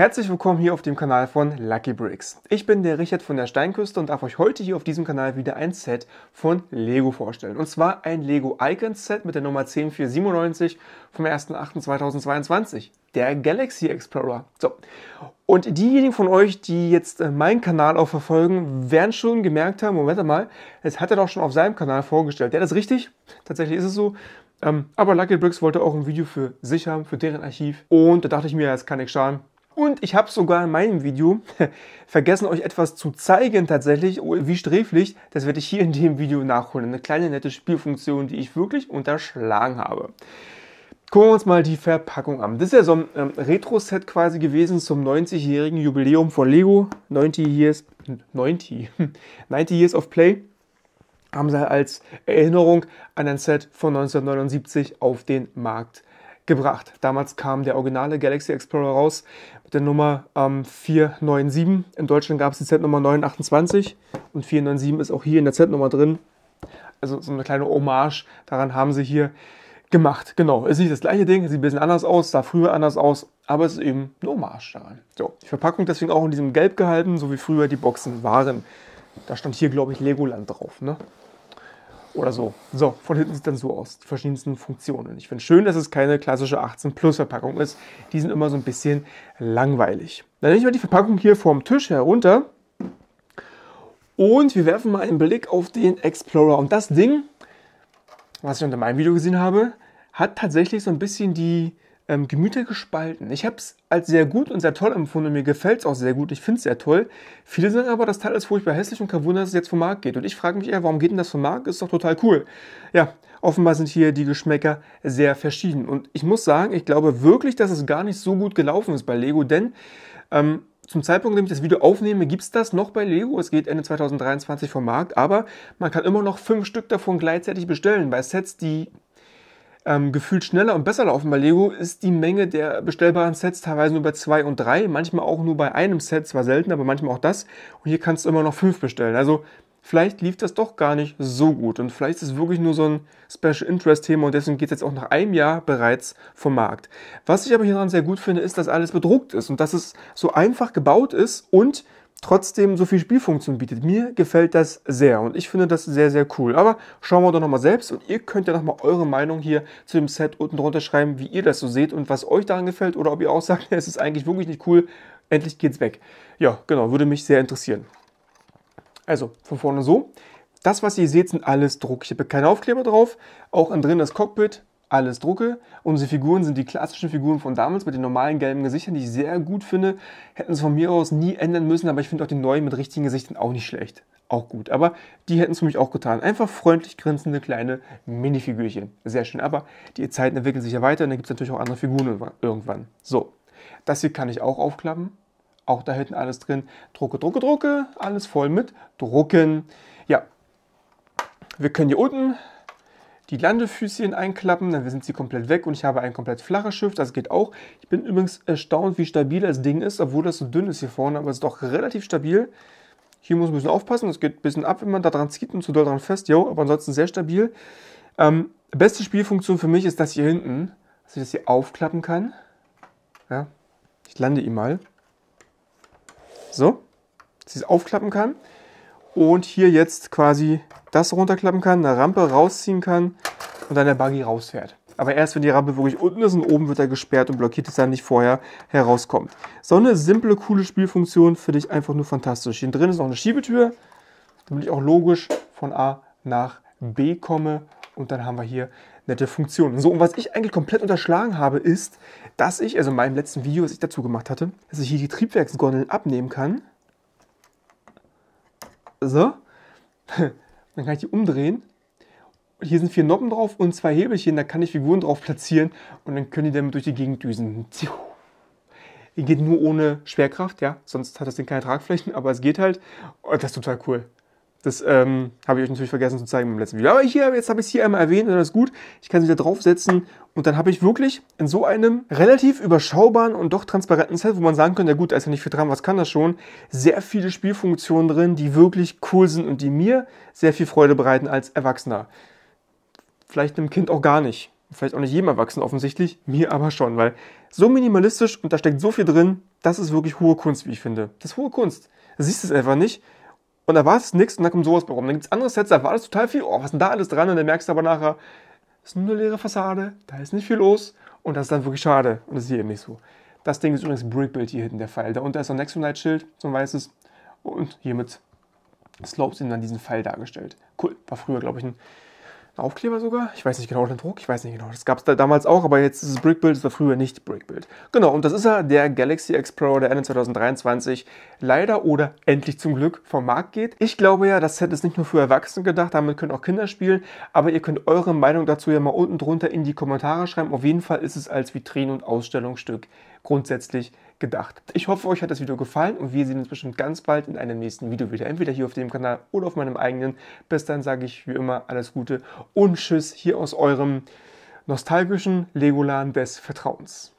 Herzlich willkommen hier auf dem Kanal von Lucky Bricks. Ich bin der Richard von der Steinküste und darf euch heute hier auf diesem Kanal wieder ein Set von Lego vorstellen. Und zwar ein Lego Icons Set mit der Nummer 10497 vom 1.8.2022 der Galaxy Explorer. So. Und diejenigen von euch, die jetzt äh, meinen Kanal auch verfolgen, werden schon gemerkt haben, Moment mal, es hat er doch schon auf seinem Kanal vorgestellt. Ja, das ist richtig. Tatsächlich ist es so. Ähm, aber Lucky Bricks wollte auch ein Video für sich haben, für deren Archiv. Und da dachte ich mir, es kann nicht schaden. Und ich habe sogar in meinem Video vergessen, euch etwas zu zeigen tatsächlich, oh, wie sträflich. Das werde ich hier in dem Video nachholen. Eine kleine nette Spielfunktion, die ich wirklich unterschlagen habe. Gucken wir uns mal die Verpackung an. Das ist ja so ein ähm, Retro-Set quasi gewesen zum 90-jährigen Jubiläum von Lego. 90 Years, 90, 90 Years of Play haben sie als Erinnerung an ein Set von 1979 auf den Markt gebracht gebracht. Damals kam der originale Galaxy Explorer raus mit der Nummer ähm, 497. In Deutschland gab es die Z-Nummer 928 und 497 ist auch hier in der Z-Nummer drin. Also so eine kleine Hommage daran haben sie hier gemacht. Genau, ist nicht das gleiche Ding, sieht ein bisschen anders aus, sah früher anders aus, aber es ist eben eine Hommage daran. So, die Verpackung deswegen auch in diesem Gelb gehalten, so wie früher die Boxen waren. Da stand hier, glaube ich, Legoland drauf, ne? oder so. So, von hinten sieht dann so aus, die verschiedensten Funktionen. Ich finde schön, dass es keine klassische 18-Plus-Verpackung ist. Die sind immer so ein bisschen langweilig. Dann nehme ich mal die Verpackung hier vom Tisch herunter und wir werfen mal einen Blick auf den Explorer. Und das Ding, was ich unter meinem Video gesehen habe, hat tatsächlich so ein bisschen die ähm, Gemüter gespalten. Ich habe es als sehr gut und sehr toll empfunden. Mir gefällt es auch sehr gut. Ich finde es sehr toll. Viele sagen aber, das Teil ist furchtbar hässlich und kein Wunder, dass es jetzt vom Markt geht. Und ich frage mich eher, warum geht denn das vom Markt? Ist doch total cool. Ja, offenbar sind hier die Geschmäcker sehr verschieden. Und ich muss sagen, ich glaube wirklich, dass es gar nicht so gut gelaufen ist bei Lego, denn ähm, zum Zeitpunkt, in dem ich das Video aufnehme, gibt es das noch bei Lego. Es geht Ende 2023 vom Markt, aber man kann immer noch fünf Stück davon gleichzeitig bestellen. Bei Sets, die ähm, gefühlt schneller und besser laufen bei Lego, ist die Menge der bestellbaren Sets teilweise nur bei zwei und drei, manchmal auch nur bei einem Set, zwar selten, aber manchmal auch das. Und hier kannst du immer noch fünf bestellen. Also vielleicht lief das doch gar nicht so gut und vielleicht ist es wirklich nur so ein Special Interest Thema und deswegen geht es jetzt auch nach einem Jahr bereits vom Markt. Was ich aber hier dran sehr gut finde, ist, dass alles bedruckt ist und dass es so einfach gebaut ist und trotzdem so viel Spielfunktion bietet. Mir gefällt das sehr und ich finde das sehr, sehr cool. Aber schauen wir doch nochmal selbst und ihr könnt ja nochmal eure Meinung hier zu dem Set unten drunter schreiben, wie ihr das so seht und was euch daran gefällt oder ob ihr auch sagt, es ist eigentlich wirklich nicht cool, endlich geht's weg. Ja, genau, würde mich sehr interessieren. Also, von vorne so. Das, was ihr seht, sind alles Druck. Ich habe keine Aufkleber drauf. Auch innen drin das Cockpit, alles drucke. Unsere Figuren sind die klassischen Figuren von damals mit den normalen gelben Gesichtern, die ich sehr gut finde. Hätten es von mir aus nie ändern müssen, aber ich finde auch die neuen mit richtigen Gesichtern auch nicht schlecht. Auch gut. Aber die hätten es für mich auch getan. Einfach freundlich grinsende kleine Minifigürchen. Sehr schön. Aber die Zeiten entwickeln sich ja weiter und dann gibt es natürlich auch andere Figuren irgendwann. So, das hier kann ich auch aufklappen. Auch da hinten alles drin. Drucke, drucke, drucke. Alles voll mit Drucken. Ja, wir können hier unten die Landefüßchen einklappen, dann sind sie komplett weg und ich habe ein komplett flaches Schiff, das geht auch. Ich bin übrigens erstaunt, wie stabil das Ding ist, obwohl das so dünn ist hier vorne, aber es ist doch relativ stabil. Hier muss man ein bisschen aufpassen, es geht ein bisschen ab, wenn man da dran zieht und zu doll dran fest, jo, aber ansonsten sehr stabil. Ähm, beste Spielfunktion für mich ist das hier hinten, dass ich das hier aufklappen kann. Ja, ich lande ihn mal. So, dass ich es aufklappen kann. Und hier jetzt quasi das runterklappen kann, eine Rampe rausziehen kann und dann der Buggy rausfährt. Aber erst wenn die Rampe wirklich unten ist und oben wird er gesperrt und blockiert, dass er nicht vorher herauskommt. So eine simple, coole Spielfunktion finde ich einfach nur fantastisch. Hier drin ist noch eine Schiebetür, damit ich auch logisch von A nach B komme. Und dann haben wir hier nette Funktionen. So, und was ich eigentlich komplett unterschlagen habe, ist, dass ich, also in meinem letzten Video, was ich dazu gemacht hatte, dass ich hier die Triebwerksgondeln abnehmen kann. So. Dann kann ich die umdrehen. hier sind vier Noppen drauf und zwei Hebelchen. Da kann ich Figuren drauf platzieren und dann können die damit durch die Gegend düsen. Die geht nur ohne Schwerkraft, ja. Sonst hat das Ding keine Tragflächen, aber es geht halt. Und das ist total cool. Das ähm, habe ich euch natürlich vergessen zu zeigen im letzten Video. Aber hier, jetzt habe ich es hier einmal erwähnt und das ist gut. Ich kann es wieder draufsetzen und dann habe ich wirklich in so einem relativ überschaubaren und doch transparenten Set, wo man sagen könnte, ja gut, da ist ja nicht viel dran, was kann das schon, sehr viele Spielfunktionen drin, die wirklich cool sind und die mir sehr viel Freude bereiten als Erwachsener. Vielleicht einem Kind auch gar nicht. Vielleicht auch nicht jedem Erwachsenen offensichtlich, mir aber schon, weil so minimalistisch und da steckt so viel drin, das ist wirklich hohe Kunst, wie ich finde. Das ist hohe Kunst. Du siehst es einfach nicht und es nichts und dann kommt sowas bei rum. Dann gibt es andere Sets, da war alles total viel, oh, was ist denn da alles dran? Und dann merkst du aber nachher, es ist nur eine leere Fassade, da ist nicht viel los und das ist dann wirklich schade. Und das ist hier eben nicht so. Das Ding ist übrigens Brickbuild hier hinten der Pfeil. Da unten ist noch Nexonite-Schild, so ein weißes. Und hier mit Slopes sind dann diesen Pfeil dargestellt. Cool, war früher, glaube ich, ein Aufkleber sogar. Ich weiß nicht genau den Druck, ich weiß nicht genau. Das gab es da damals auch, aber jetzt ist es Brickbuild, das war früher nicht Brickbuild. Genau, und das ist er, der Galaxy Explorer, der Ende 2023 leider oder endlich zum Glück vom Markt geht. Ich glaube ja, das Set ist nicht nur für Erwachsene gedacht, damit können auch Kinder spielen, aber ihr könnt eure Meinung dazu ja mal unten drunter in die Kommentare schreiben. Auf jeden Fall ist es als Vitrine- und Ausstellungsstück grundsätzlich gedacht. Ich hoffe, euch hat das Video gefallen und wir sehen uns bestimmt ganz bald in einem nächsten Video wieder. Entweder hier auf dem Kanal oder auf meinem eigenen. Bis dann sage ich wie immer alles Gute und Tschüss hier aus eurem nostalgischen Legolan des Vertrauens.